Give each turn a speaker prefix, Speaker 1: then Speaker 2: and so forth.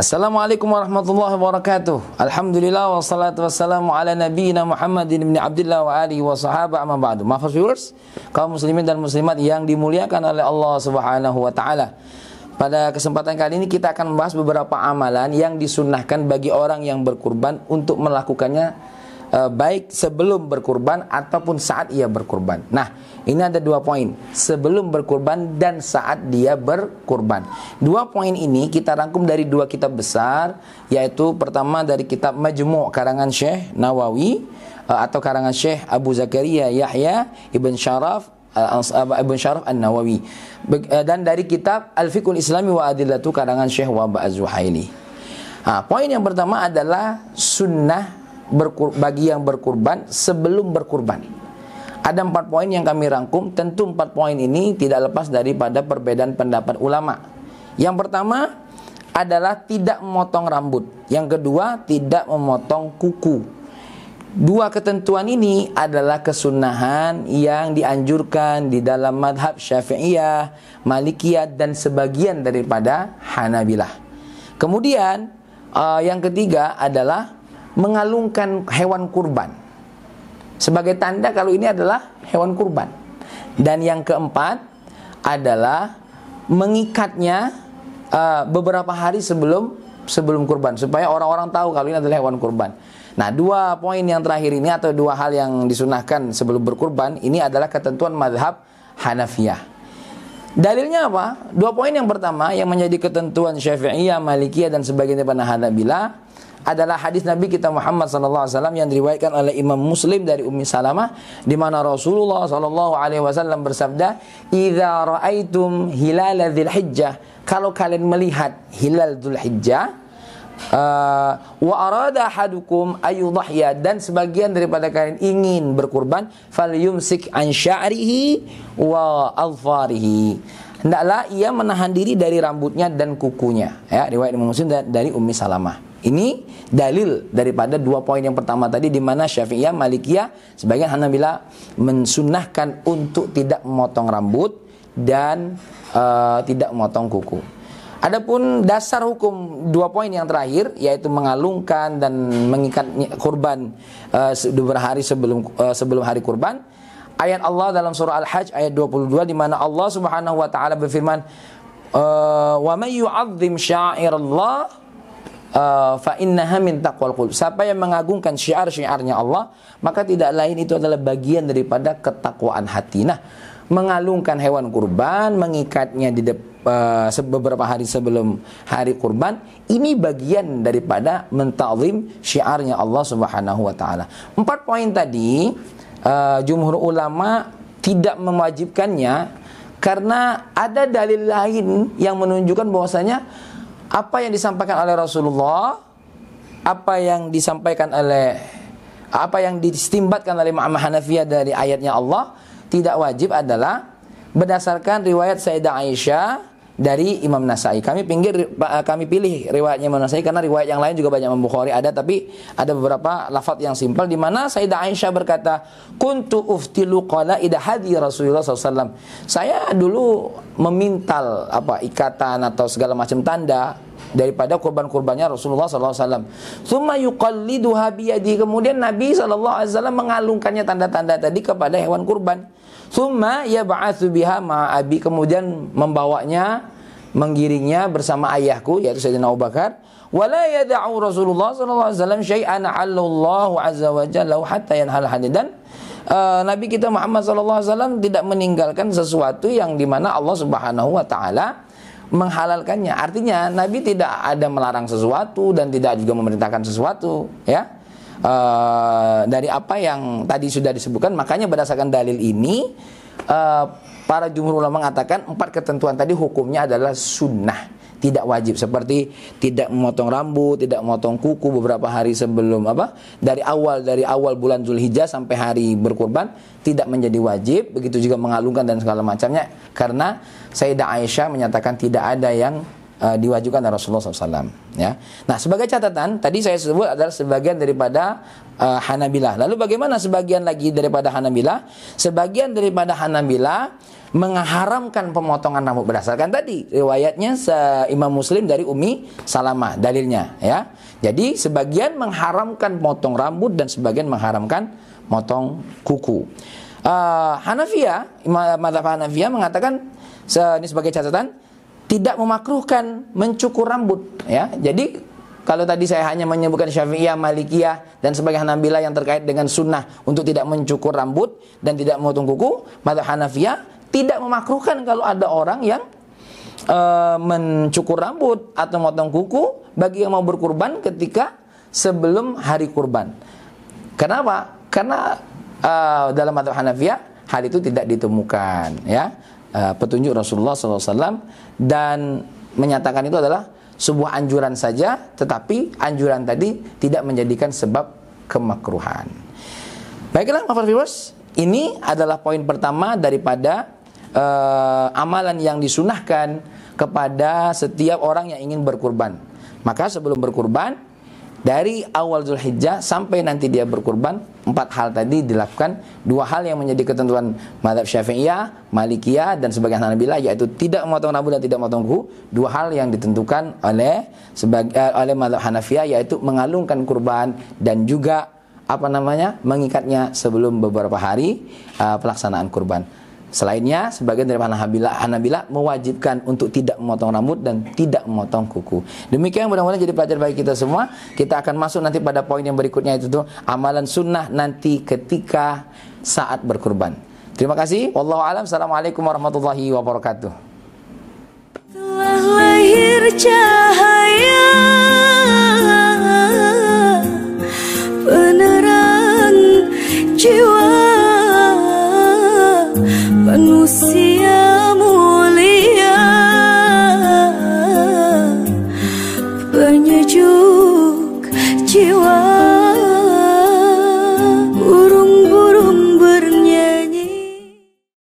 Speaker 1: Assalamualaikum warahmatullahi wabarakatuh. Alhamdulillah wassalatu wassalamu ala nabiyina Muhammadin bin Abdullah wa alihi wa sahaba amma ba'du. Mahfuz viewers, kaum muslimin dan muslimat yang dimuliakan oleh Allah Subhanahu wa taala. Pada kesempatan kali ini kita akan membahas beberapa amalan yang disunnahkan bagi orang yang berkurban untuk melakukannya e, baik sebelum berkurban ataupun saat ia berkurban. Nah, ini ada dua poin, sebelum berkurban dan saat dia berkurban. Dua poin ini kita rangkum dari dua kitab besar, yaitu pertama dari kitab Majmu' karangan Syekh Nawawi e, atau karangan Syekh Abu Zakaria Yahya Ibn Sharaf eh, Ibn Syaraf An-Nawawi dan dari kitab Al-Fiqhul Islami wa Adillatu karangan Syekh Wahab Az-Zuhaili. Ah, poin yang pertama adalah sunnah berkur, bagi yang berkurban sebelum berkurban. Ada empat poin yang kami rangkum, tentu empat poin ini tidak lepas daripada perbedaan pendapat ulama. Yang pertama adalah tidak memotong rambut. Yang kedua tidak memotong kuku. Dua ketentuan ini adalah kesunahan yang dianjurkan di dalam madhab syafi'iyah, malikiyah, dan sebagian daripada Hanabilah. Kemudian uh, yang ketiga adalah mengalungkan hewan kurban sebagai tanda kalau ini adalah hewan kurban. Dan yang keempat adalah mengikatnya uh, beberapa hari sebelum sebelum kurban supaya orang-orang tahu kalau ini adalah hewan kurban. Nah, dua poin yang terakhir ini atau dua hal yang disunahkan sebelum berkurban ini adalah ketentuan madhab Hanafiyah. Dalilnya apa? Dua poin yang pertama yang menjadi ketentuan Syafi'iyah, Malikiyah dan sebagainya pada Hanabila adalah hadis Nabi kita Muhammad sallallahu alaihi wasallam yang diriwayatkan oleh Imam Muslim dari Ummi Salamah di mana Rasulullah sallallahu alaihi wasallam bersabda, "Idza ra'aitum hilal Dzulhijjah, kalau kalian melihat hilal Dzulhijjah, uh, wa arada hadukum ayudhahya dan sebagian daripada kalian ingin berkurban falyumsik an sya'rihi wa alfarihi hendaklah ia menahan diri dari rambutnya dan kukunya ya riwayat Imam Muslim dari Ummi Salamah ini dalil daripada dua poin yang pertama tadi di mana Syafi'iyah, Malikiyah sebagian Hanabila mensunahkan untuk tidak memotong rambut dan uh, tidak memotong kuku. Adapun dasar hukum dua poin yang terakhir yaitu mengalungkan dan mengikat kurban uh, hari sebelum uh, sebelum hari kurban ayat Allah dalam surah Al-Hajj ayat 22 di mana Allah Subhanahu wa taala berfirman uh, wa may yu'azzim syairallah Uh, fa innaha min taqwal qulub. Siapa yang mengagungkan syiar-syiarnya Allah, maka tidak lain itu adalah bagian daripada ketakwaan hati. Nah, mengalungkan hewan kurban, mengikatnya di uh, beberapa hari sebelum hari kurban, ini bagian daripada mentazim syiarnya Allah Subhanahu wa taala. Empat poin tadi uh, jumhur ulama tidak mewajibkannya karena ada dalil lain yang menunjukkan bahwasanya apa yang disampaikan oleh Rasulullah, apa yang disampaikan oleh apa yang distimbatkan oleh Imam Hanafiyah dari ayatnya Allah tidak wajib adalah berdasarkan riwayat Sayyidah Aisyah dari Imam Nasai. Kami pinggir eh, kami pilih riwayatnya Imam Nasai karena riwayat yang lain juga banyak membukhari ada tapi ada beberapa lafaz yang simpel di mana Sayyidah Aisyah berkata, "Kuntu uftilu qala ida hadi Rasulullah SAW. Saya dulu memintal apa ikatan atau segala macam tanda daripada kurban-kurbannya Rasulullah SAW. Thumma yuqalliduha biyadi. Kemudian Nabi SAW mengalungkannya tanda-tanda tadi kepada hewan kurban. Summa yab'atsu biha ma'abi kemudian membawanya menggiringnya bersama ayahku yaitu Sayyidina Abu Bakar wala yad'u Rasulullah sallallahu alaihi wasallam syai'an 'allallahu azza wa jalla hatta yanhal dan uh, Nabi kita Muhammad sallallahu alaihi wasallam tidak meninggalkan sesuatu yang dimana Allah Subhanahu wa taala menghalalkannya. Artinya Nabi tidak ada melarang sesuatu dan tidak juga memerintahkan sesuatu, ya uh, dari apa yang tadi sudah disebutkan. Makanya berdasarkan dalil ini uh, para jumhur ulama mengatakan empat ketentuan tadi hukumnya adalah sunnah tidak wajib seperti tidak memotong rambut, tidak memotong kuku beberapa hari sebelum apa? Dari awal dari awal bulan Zulhijjah sampai hari berkurban tidak menjadi wajib, begitu juga mengalungkan dan segala macamnya karena Sayyidah Aisyah menyatakan tidak ada yang uh, diwajibkan oleh Rasulullah SAW. Ya. Nah, sebagai catatan tadi saya sebut adalah sebagian daripada uh, Hanabilah. Lalu bagaimana sebagian lagi daripada Hanabilah? Sebagian daripada Hanabilah mengharamkan pemotongan rambut berdasarkan tadi riwayatnya Imam Muslim dari Umi Salama dalilnya ya. Jadi sebagian mengharamkan potong rambut dan sebagian mengharamkan potong kuku. Uh, eh, Hanafiya, madhab Hanafiya mengatakan se ini sebagai catatan tidak memakruhkan mencukur rambut ya. Jadi kalau tadi saya hanya menyebutkan Syafi'iyah, Malikiyah dan sebagai Hanabila yang terkait dengan sunnah untuk tidak mencukur rambut dan tidak memotong kuku, maka Hanafiyah tidak memakruhkan kalau ada orang yang e, mencukur rambut atau memotong kuku bagi yang mau berkurban ketika sebelum hari kurban. Kenapa? Karena e, dalam mata Hanafiyah hal itu tidak ditemukan ya uh, petunjuk Rasulullah SAW dan menyatakan itu adalah sebuah anjuran saja tetapi anjuran tadi tidak menjadikan sebab kemakruhan. Baiklah, Mafar Viewers, ini adalah poin pertama daripada uh, amalan yang disunahkan kepada setiap orang yang ingin berkurban. Maka sebelum berkurban, dari awal Zulhijjah sampai nanti dia berkurban empat hal tadi dilakukan dua hal yang menjadi ketentuan madhab syafi'iyah malikiyah dan sebagian bila yaitu tidak memotong rambut dan tidak memotong kuku dua hal yang ditentukan oleh sebagai eh, oleh madhab hanafiyah yaitu mengalungkan kurban dan juga apa namanya mengikatnya sebelum beberapa hari uh, pelaksanaan kurban Selainnya, sebagian dari Hanabila, Hanabila mewajibkan untuk tidak memotong rambut dan tidak memotong kuku. Demikian mudah-mudahan jadi pelajar bagi kita semua. Kita akan masuk nanti pada poin yang berikutnya itu tuh amalan sunnah nanti ketika saat berkurban. Terima kasih. Wallahu alam. Assalamualaikum warahmatullahi wabarakatuh.